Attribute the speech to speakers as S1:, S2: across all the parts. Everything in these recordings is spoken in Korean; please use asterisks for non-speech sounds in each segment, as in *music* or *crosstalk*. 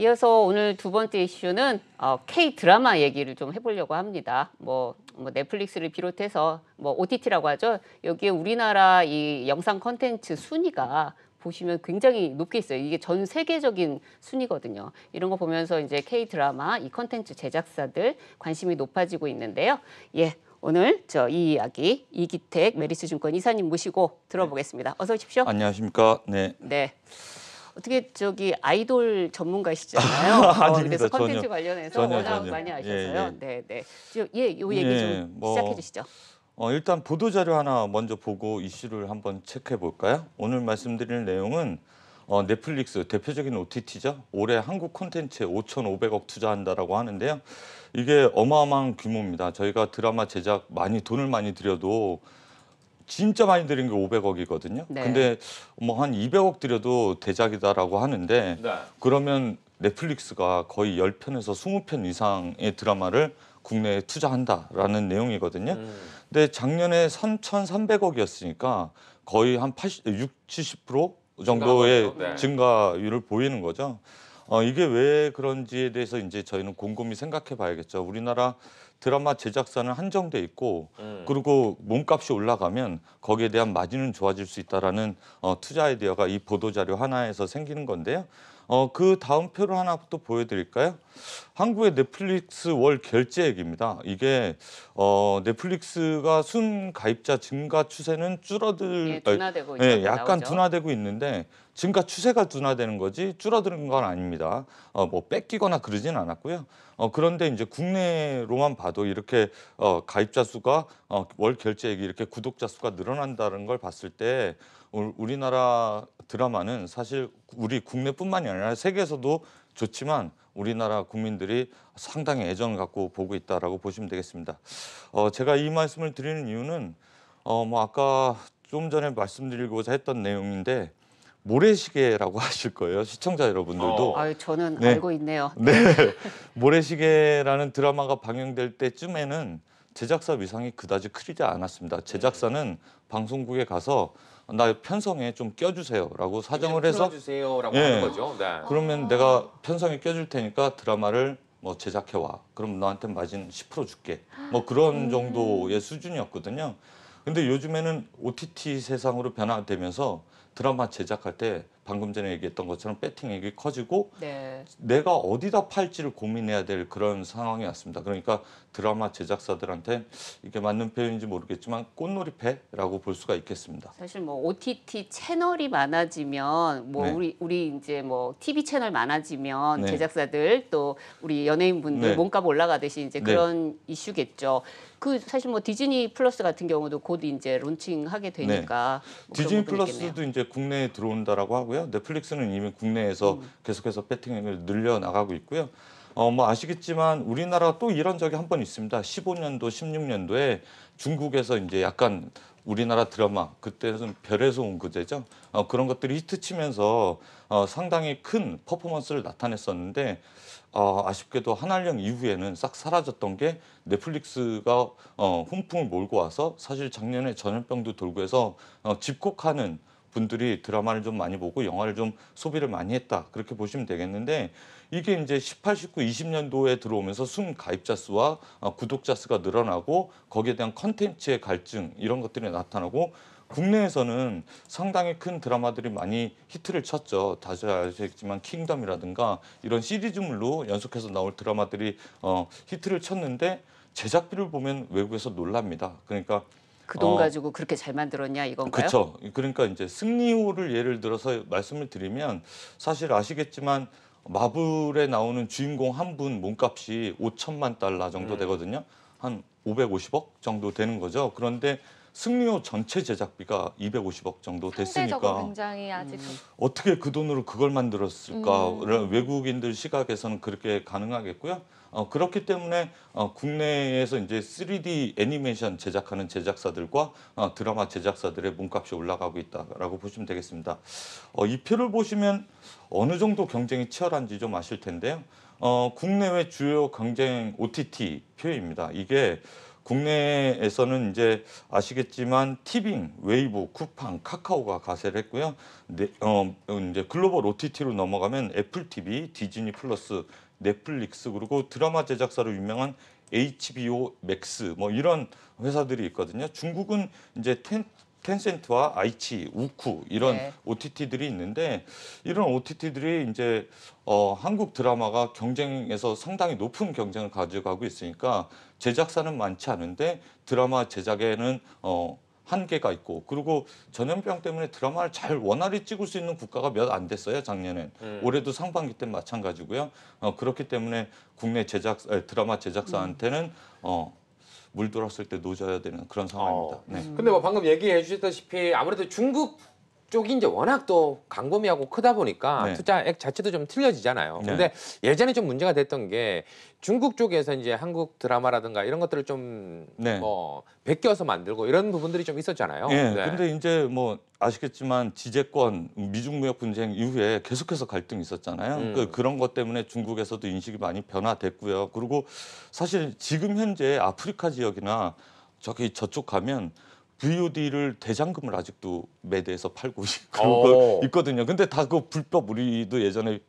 S1: 이어서 오늘 두 번째 이슈는 어, K 드라마 얘기를 좀 해보려고 합니다. 뭐, 뭐 넷플릭스를 비롯해서 뭐 OTT라고 하죠. 여기에 우리나라 이 영상 컨텐츠 순위가 보시면 굉장히 높게 있어요. 이게 전 세계적인 순위거든요. 이런 거 보면서 이제 K 드라마 이 컨텐츠 제작사들 관심이 높아지고 있는데요. 예. 오늘 저 이 이야기 이기택 메리스 증권 이사님 모시고 들어보겠습니다. 어서 오십시오. 안녕하십니까. 네. 네. 어떻게 저기 아이돌 전문가시잖아요. *laughs* 어, 그래서 컨텐츠 관련해서 전혀, 워낙 전혀. 많이 아셔서요. 예, 예. 네, 네. 예, 요 얘기 예, 뭐, 시작해 주시죠.
S2: 어, 일단 보도 자료 하나 먼저 보고 이슈를 한번 체크해 볼까요? 오늘 말씀드릴 내용은 어, 넷플릭스 대표적인 OTT죠. 올해 한국 콘텐츠에 5,500억 투자한다라고 하는데요. 이게 어마어마한 규모입니다. 저희가 드라마 제작 많이 돈을 많이 들여도 진짜 많이 들인 게 500억이거든요. 네. 근데 뭐 한 200억 들여도 대작이다라고 하는데 네. 그러면 넷플릭스가 거의 10편에서 20편 이상의 드라마를 국내에 투자한다라는 내용이거든요. 음. 근데 작년에 3,300억이었으니까 거의 한 80, 60, 70% 정도의 네. 증가율을 보이는 거죠. 어, 이게 왜 그런지에 대해서 이제 저희는 곰곰이 생각해 봐야겠죠. 우리나라 드라마 제작사는 한정돼 있고 음. 그리고 몸값이 올라가면 거기에 대한 마진은 좋아질 수 있다라는 어, 투자 아이디어가 이 보도자료 하나에서 생기는 건데요. 어, 그 다음 표를 하나 또 보여드릴까요? 한국의 넷플릭스 월 결제액입니다. 이게 어, 넷플릭스가 순 가입자 증가 추세는 줄어들, 예, 둔화되고 예, 약간 나오죠. 둔화되고 있는데 증가 추세가 둔화되는 거지 줄어드는 건 아닙니다. 어, 뭐 뺏기거나 그러진 않았고요. 어, 그런데 이제 국내로만 봐도 이렇게 어, 가입자 수가 어, 월 결제액이 이렇게 구독자 수가 늘어난다는 걸 봤을 때 우리나라 드라마는 사실 우리 국내뿐만이 아니라 세계에서도 좋지만 우리나라 국민들이 상당히 애정 을 갖고 보고 있다라고 보시면 되겠습니다. 어, 제가 이 말씀을 드리는 이유는 어, 뭐 아까 좀 전에 말씀드리고자 했던 내용인데 모래시계라고 *laughs* 하실 거예요. 시청자 여러분들도. 어. 아유,
S1: 저는 네. 알고 있네요. 네.
S2: *laughs* 모래시계라는 드라마가 방영될 때쯤에는 제작사 위상이 그다지 크지 않았습니다. 네. 제작사는 방송국에 가서 나 편성에 좀 껴주세요라고 사정을 해서
S3: 주세요라고 예. 하는 거죠. 네. 그러면
S2: 내가 편성에 껴줄 테니까 드라마를 뭐 제작해 와. 그럼 너한테 마진 10% 줄게. 뭐 그런 음. 정도의 수준이었거든요. 근데 요즘에는 OTT 세상으로 변화되면서 드라마 제작할 때 방금 전에 얘기했던 것처럼 배팅액이 커지고 네. 내가 어디다 팔지를 고민해야 될 그런 상황이 왔습니다. 그러니까 드라마 제작사들한테 이게 맞는 표현인지 모르겠지만 꽃놀이패라고 볼 수가 있겠습니다.
S1: 사실 뭐 OTT 채널이 많아지면 뭐 네. 우리 우리 이제 뭐 TV 채널 많아지면 네. 제작사들 또 우리 연예인분들 네. 몸값 올라가듯이 이제 네. 그런 이슈겠죠. 그 사실 뭐 디즈니 플러스 같은 경우도 곧 이제 론칭하게 되니까 네. 뭐 디즈니 플러스도 있겠네요.
S2: 이제 국내에 들어온다라고 하고요. 있고요. 넷플릭스는 이미 국내에서 음. 계속해서 배팅을 늘려나가고 있고요. 어, 뭐 아시겠지만 우리나라 또 이런 적이 한 번 있습니다. 15년도, 16년도에 중국에서 이제 약간 우리나라 드라마 그때는 별에서 온 그제죠. 어, 그런 것들이 히트치면서 어, 상당히 큰 퍼포먼스를 나타냈었는데 어, 아쉽게도 한알령 이후에는 싹 사라졌던 게 넷플릭스가 어, 훈풍을 몰고 와서 사실 작년에 전염병도 돌고 해서 어, 집콕하는 분들이 드라마를 좀 많이 보고 영화를 좀 소비를 많이 했다. 그렇게 보시면 되겠는데 이게 이제 18, 19, 20년도에 들어오면서 순 가입자 수와 어, 구독자 수가 늘어나고 거기에 대한 컨텐츠의 갈증 이런 것들이 나타나고 국내에서는 상당히 큰 드라마들이 많이 히트를 쳤죠. 다시 아시겠지만 킹덤이라든가 이런 시리즈물로 연속해서 나올 드라마들이 어, 히트를 쳤는데 제작비를 보면 외국에서 놀랍니다. 그러니까 그돈 어, 가지고
S1: 그렇게 잘 만들었냐 이건가요? 그렇죠.
S2: 그러니까 이제 승리호를 예를 들어서 말씀을 드리면 사실 아시겠지만 마블에 나오는 주인공 한 분 몸값이 5천만 달러 정도 네. 되거든요. 한 550억 정도 되는 거죠. 그런데 승리호 전체 제작비가 250억 정도 됐으니까
S4: 굉장히 아직 음.
S2: 어떻게 그 돈으로 그걸 만들었을까 음. 외국인들 시각에서는 그렇게 가능하겠고요. 어, 그렇기 때문에 어, 국내에서 이제 3D 애니메이션 제작하는 제작사들과 어, 드라마 제작사들의 몸값이 올라가고 있다라고 보시면 되겠습니다. 어, 이 표를 보시면 어느 정도 경쟁이 치열한지 좀 아실 텐데요. 어, 국내외 주요 경쟁 OTT 표입니다. 이게 국내에서는 이제 아시겠지만 티빙, 웨이브, 쿠팡, 카카오가 가세를 했고요. 네, 어, 이제 글로벌 OTT로 넘어가면 애플 TV, 디즈니 플러스, 넷플릭스 그리고 드라마 제작사로 유명한 HBO 맥스 뭐 이런 회사들이 있거든요. 중국은 이제 텐, 텐센트와 아이치, 우쿠 이런 네. OTT들이 있는데 이런 OTT들이 이제 어, 한국 드라마가 경쟁에서 상당히 높은 경쟁을 가져가고 있으니까 제작사는 많지 않은데 드라마 제작에는 어, 한계가 있고 그리고 전염병 때문에 드라마를 잘 원활히 찍을 수 있는 국가가 몇 안 됐어요 작년엔 음. 올해도 상반기 때 마찬가지고요 어, 그렇기 때문에 국내 제작 드라마 제작사한테는 어, 물들었을 때
S3: 놓아야 되는 그런 상황입니다. 어. 네. 근데 뭐 방금 얘기해 주셨다시피 아무래도 중국 쪽이 이제 워낙 또 광범위하고 크다 보니까 네. 투자액 자체도 좀 틀려지잖아요. 네. 근데 예전에 좀 문제가 됐던 게 중국 쪽에서 이제 한국 드라마라든가 이런 것들을 좀뭐 네. 뭐 베껴서 만들고 이런 부분들이 좀 있었잖아요. 네. 네. 근데
S2: 이제 뭐 아시겠지만 지재권 미중 무역 분쟁 이후에 계속해서 갈등이 있었잖아요. 음. 그 그런 것 때문에 중국에서도 인식이 많이 변화됐고요. 그리고 사실 지금 현재 아프리카 지역이나 저기 저쪽 가면 VOD를 대장금을 아직도 매대에서 팔고 어. 그고 있거든요. 근데 다 그 불법 우리도 예전에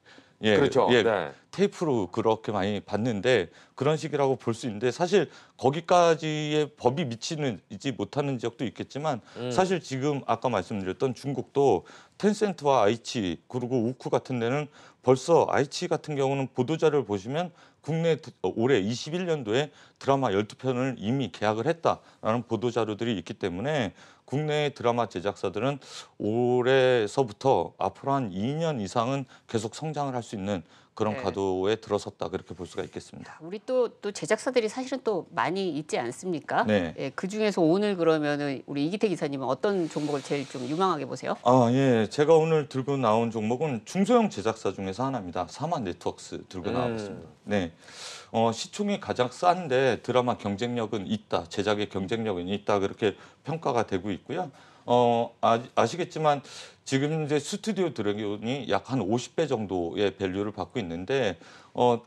S2: 예, 그렇죠. 예, 네. 테이프로 그렇게 많이 봤는데 그런 식이라고 볼 수 있는데 사실 거기까지의 법이 미치는지 못하는 지역도 있겠지만 음. 사실 지금 아까 말씀드렸던 중국도 텐센트와 아이치 그리고 우쿠 같은 데는 벌써 아이치 같은 경우는 보도자를 보시면 국내 어, 올해 21년도에 드라마 12편을 이미 계약을 했다라는 보도자료들이 있기 때문에 국내 의 드라마 제작사들은 올해서부터 앞으로 한 2년 이상은 계속 성장을 할 수 있는 그런 네. 가도에 들어섰다 그렇게 볼 수가 있겠습니다.
S1: 우리 또또 또 제작사들이 사실은 또 많이 있지 않습니까? 네. 예, 그 중에서 오늘 그러면은 우리 이기태 기사님은 어떤 종목을 제일 좀 유망하게 보세요?
S2: 아 예, 제가 오늘 들고 나온 종목은 중소형 제작사 중에서 하나입니다. 사만 네트웍스 들고 음. 나왔습니다. 네. 어, 시총이 가장 싼데 드라마 경쟁력은 있다, 제작의 경쟁력은 있다 그렇게 평가가 되고 있고요. 어, 아, 시겠지만 지금 이제 스튜디오 드래곤이 약 한 50배 정도의 밸류를 받고 있는데 어,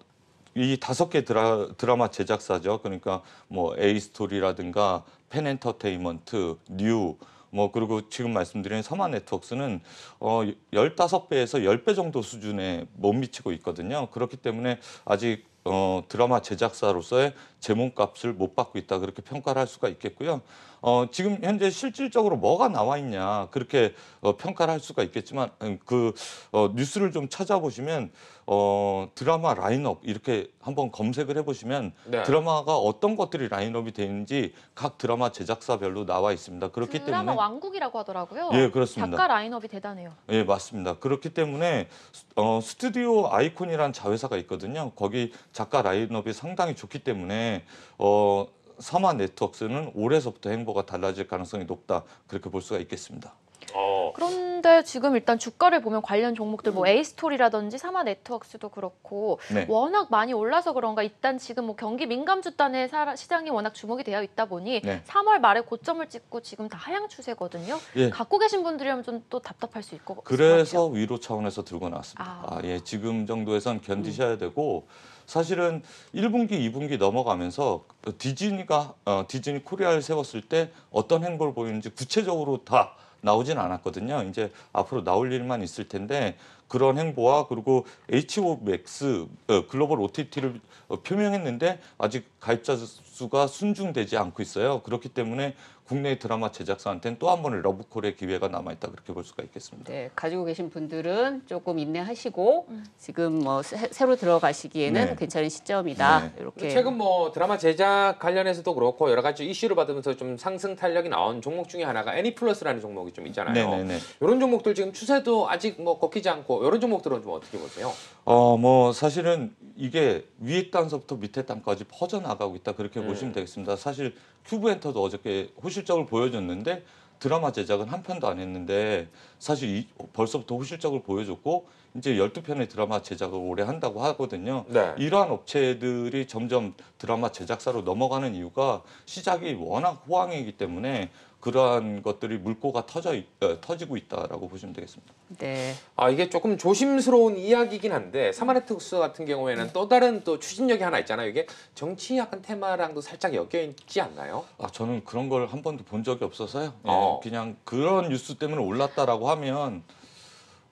S2: 이 다섯 개 드라, 드라마 제작사죠. 그러니까 뭐 A 스토리라든가 팬 엔터테인먼트, 뉴, 뭐 그리고 지금 말씀드린 서마 네트웍스는 어 15배에서 10배 정도 수준에 못 미치고 있거든요. 그렇기 때문에 아직 어, 드라마 제작사로서의 제목값을못 받고 있다 그렇게 평가를 할 수가 있겠고요. 어, 지금 현재 실질적으로 뭐가 나와 있냐 그렇게 어, 평가를 할 수가 있겠지만 음, 그 어, 뉴스를 좀 찾아보시면 어, 드라마 라인업 이렇게 한번 검색을 해보시면 네. 드라마가 어떤 것들이 라인업이 되는지 각 드라마 제작사별로 나와 있습니다. 그렇기 드라마 때문에 드라마
S4: 왕국이라고 하더라고요. 예, 그렇습니다. 작가 라인업이 대단해요.
S2: 예, 맞습니다. 그렇기 때문에 어, 스튜디오 아이콘이란 자회사가 있거든요. 거기 작가 라인업이 상당히 좋기 때문에 어, 사마 네트웍스는 올해서부터 행보가 달라질 가능성이 높다 그렇게 볼 수가 있겠습니다.
S3: 어.
S4: 그런데 지금 일단 주가를 보면 관련 종목들 뭐에이스토리라든지 음. 사마네트웍스도 그렇고 네. 워낙 많이 올라서 그런가 일단 지금 뭐 경기 민감 주단의 시장이 워낙 주목이 되어 있다 보니 네. 3월 말에 고점을 찍고 지금 다 하향 추세거든요. 예. 갖고 계신 분들이면 좀 또 답답할 수 있고
S2: 그래서 위로 차원에서 들고 나왔습니다. 아. 아 예, 지금 정도에선 견디셔야 음. 되고 사실은 1분기, 2분기 넘어가면서 디즈니가 어, 디즈니 코리아를 세웠을 때 어떤 행보를 보이는지 구체적으로 다 나오진 않았거든요. 이제 앞으로 나올 일만 있을 텐데 그런 행보와 그리고 HO a x 어, 글로벌 OTT를 어, 표명했는데 아직 가입자 수가 순중되지 않고 있어요. 그렇기 때문에 국내 드라마 제작사한테는 또 한 번의 러브콜의 기회가 남아있다 그렇게 볼 수가 있겠습니다.
S1: 네, 가지고 계신 분들은 조금 인내하시고 음. 지금 뭐 새, 로 들어가시기에는 네. 괜찮은 시점이다. 네. 이렇게 최근
S3: 뭐 드라마 제작 관련해서도 그렇고 여러 가지 이슈를 받으면서 좀 상승 탄력이 나온 종목 중에 하나가 애니플러스라는 e 종목이 좀 있잖아요. 네네네. 이런 네, 네. 종목들 지금 추세도 아직 뭐 꺾이지 않고 있고 뭐 이런 종목들은 좀 어떻게 보세요?
S2: 어, 뭐 사실은 이게 위에 땅서부터 밑에 땅까지 퍼져 나가고 있다 그렇게 음. 보시면 되겠습니다. 사실 큐브 엔터도 어저께 호실적을 보여줬는데 드라마 제작은 한 편도 안 했는데 사실 이, 벌써부터 호실적을 보여줬고 이제 열두 편의 드라마 제작을 올해 한다고 하거든요. 네. 이러한 업체들이 점점 드라마 제작사로 넘어가는 이유가 시작이 워낙 호황이기 때문에 그러한 것들이 물꼬가 터져 있, 어, 터지고 있다라고
S3: 보시면 되겠습니다. 네. 아 이게 조금 조심스러운 이야기긴 이 한데 사마네 특수 같은 경우에는 네. 또 다른 또 추진력이 하나 있잖아요. 이게 정치 약간 테마랑도 살짝 엮여 있지 않나요? 아 저는 그런 걸 한 번도 본 적이 없어서요. 예, 어. 그냥 그런 뉴스 때문에 올랐다라고
S2: 하면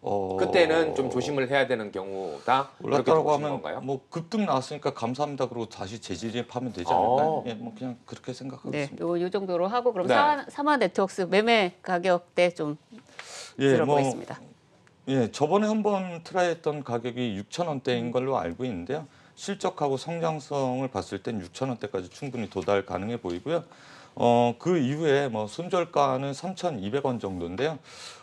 S2: 어... 그때는 좀 조심을
S3: 해야 되는 경우다. 올랐다고 하면
S2: 건가요? 뭐 급등 나왔으니까 감사합니다. 그러고 다시 재질입하면 되지 않을까요? 어. 예, 뭐 그냥 그렇게 생각하고 네, 있습니다.
S1: 요, 요 정도로 하고 그럼 네. 사마, 사마 네트웍스 매매 가격대 좀
S2: 예, 뭐 들어보겠습니다. 뭐, 예, 저번에 한번 트라이했던 가격이 6천 원대인 걸로 알고 있는데요. 실적하고 성장성을 봤을 땐 6천 원대까지 충분히 도달 가능해 보이고요. 어, 그 이후에 뭐 순절가는 3,200원 정도인데요.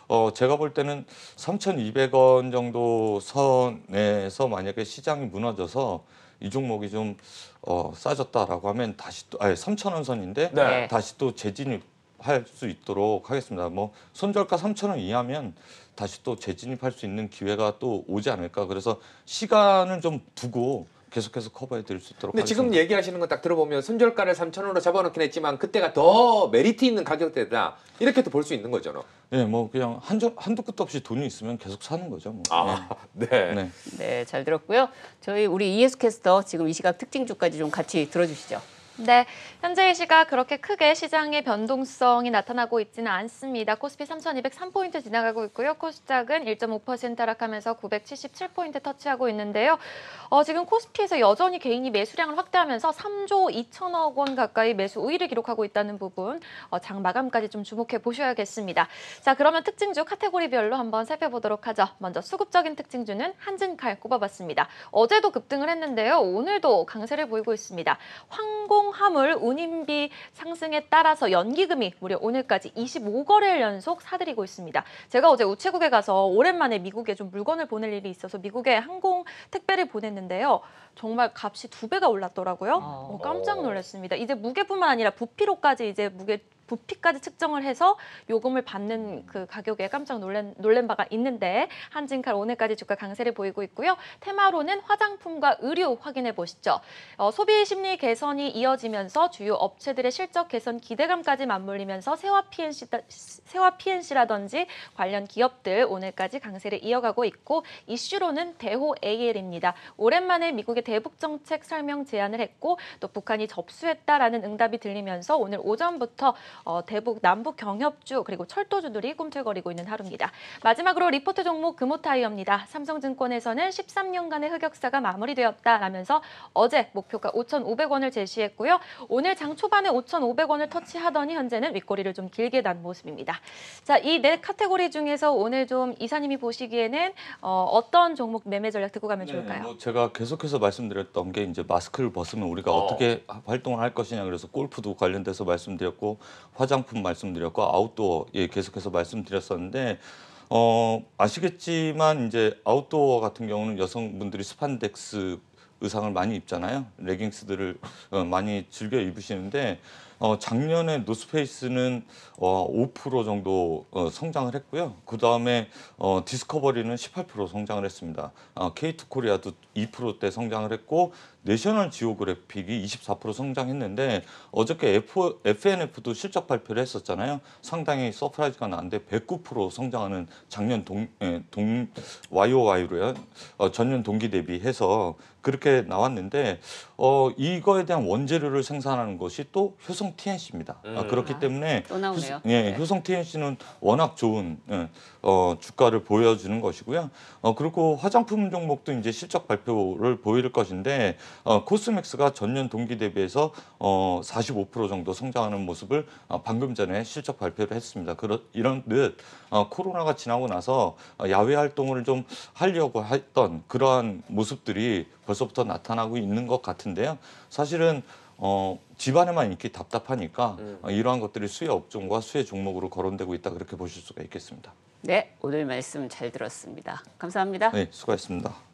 S2: 어, 제가 볼 때는 3,200원 정도 선에서 만약에 시장이 무너져서 이 종목이 좀 어, 싸졌다라고 하면 다시 또 아니 3,000원 선인데 네. 네. 다시 또 재진입 할수 있도록 하겠습니다. 뭐순절가 3,000원 이하면 다시 또 재진입할 수 있는 기회가 또 오지 않을까. 그래서 시간을 좀 두고 계속해서 커버해 드릴 수 있도록 근데 지금
S3: 얘기하시는 건딱 들어보면 손절가를 3천원으로 잡아놓긴 했지만 그때가 더 메리트 있는 가격대다. 이렇게 도볼 수 있는 거죠.
S2: 네, 뭐 그냥 한두, 한두 끝도 없이 돈이 있으면 계속 사는 거죠. 뭐.
S3: 아, 네. 네. 네.
S2: 네, 잘 들었고요. 저희
S1: 우리 ES 캐스터 지금 이 시각 특징주까지 좀 같이 들어주시죠.
S4: 네, 현재의 시각 그렇게 크게 시장의 변동성이 나타나고 있지는 않습니다. 코스피 3,203포인트 지나가고 있고요. 코스닥은 1.5% 하락하면서 977포인트 터치하고 있는데요. 어, 지금 코스피에서 여전히 개인이 매수량을 확대하면서 3조 2천억 원 가까이 매수 우위를 기록하고 있다는 부분 어, 장 마감까지 좀 주목해 보셔야겠습니다. 자, 그러면 특징주 카테고리별로 한번 살펴보도록 하죠. 먼저 수급적인 특징주는 한진칼 꼽아봤습니다. 어제도 급등을 했는데요. 오늘도 강세를 보이고 있습니다. 황공 통화물 운임비 상승에 따라서 연기금이 무려 오늘까지 25거래일 연속 사들이고 있습니다. 제가 어제 우체국에 가서 오랜만에 미국에 좀 물건을 보낼 일이 있어서 미국에 항공 택배를 보냈는데요. 정말 값이 두 배가 올랐더라고요. 아. 어, 깜짝 놀랐습니다. 이제 무게뿐만 아니라 부피로까지 이제 무게 부피까지 측정을 해서 요금을 받는 그 가격에 깜짝 놀란, 놀란 바가 있는데 한진칼 오늘까지 주가 강세를 보이고 있고요. 테마로는 화장품과 의류 확인해 보시죠. 어, 소비 심리 개선이 이어지면서 주요 업체들의 실적 개선 기대감까지 맞물리면서 세화 PNC, 세화 PNC라든지 관련 기업들 오늘까지 강세를 이어가고 있고 이슈로는 대호 AL입니다. 오랜만에 미국의 대북 정책 설명 제안을 했고 또 북한이 접수했다라는 응답이 들리면서 오늘 오전부터 어, 대북 남북 경협주 그리고 철도주들이 꿈틀거리고 있는 하루입니다. 마지막으로 리포트 종목 금호타이어입니다. 삼성증권에서는 13년간의 흑역사가 마무리되었다라면서 어제 목표가 5,500원을 제시했고요. 오늘 장 초반에 5,500원을 터치하더니 현재는 윗꼬리를 좀 길게 난 모습입니다. 자, 이 네 카테고리 중에서 오늘 좀 이사님이 보시기에는 어, 떤 종목 매매 전략 듣고 가면 네, 좋을까요? 네, 뭐
S2: 제가 계속해서 말씀드렸던 게 이제 마스크를 벗으면 우리가 어. 떻게 활동을 할 것이냐 그래서 골프도 관련돼서 말씀드렸고 화장품 말씀드렸고 아웃도어 예, 계속해서 말씀드렸었는데 어, 아시겠지만 이제 아웃도어 같은 경우는 여성분들이 스판덱스 의상을 많이 입잖아요. 레깅스들을 어, 많이 즐겨 입으시는데 어, 작년에 노스페이스는 어, 5% 정도 어, 성장을 했고요. 그 다음에 어, 디스커버리는 18% 성장을 했습니다. 어, 케이트 코리아도 2%대 성장을 했고 내셔널 지오그래픽이 24% 성장했는데 어저께 F, FNF도 실적 발표를 했었잖아요. 상당히 서프라이즈가 나는데 109% 성장하는 작년 동, 에, 예, 동 YOY로요. 어, 전년 동기 대비해서 그렇게 나왔는데 어, 이거에 대한 원재료를 생산하는 것이 또 효성 TNC입니다. 아, 음. 아, 그렇기 아, 때문에 또 나오네요. 효, 예, 네. 효성 TNC는 워낙 좋은 예, 어, 주가를 보여주는 것이고요. 어, 그리고 화장품 종목도 이제 실적 발표를 보일 것인데 어, 코스맥스가 전년 동기 대비해서 어, 45% 정도 성장하는 모습을 어, 방금 전에 실적 발표를 했습니다. 그런 이런 듯 어, 코로나가 지나고 나서 어, 야외 활동을 좀 하려고 했던 그러한 모습들이 벌써부터 나타나고 있는 것 같은. 데 같은데요. 사실은 어, 집안에만 있기 답답하니까 음. 어, 이러한 것들이 수혜 업종과 수혜 종목으로 거론되고 있다 그렇게 보실 수가 있겠습니다.
S1: 네, 오늘 말씀 잘 들었습니다. 감사합니다. 네,
S2: 수고했습니다.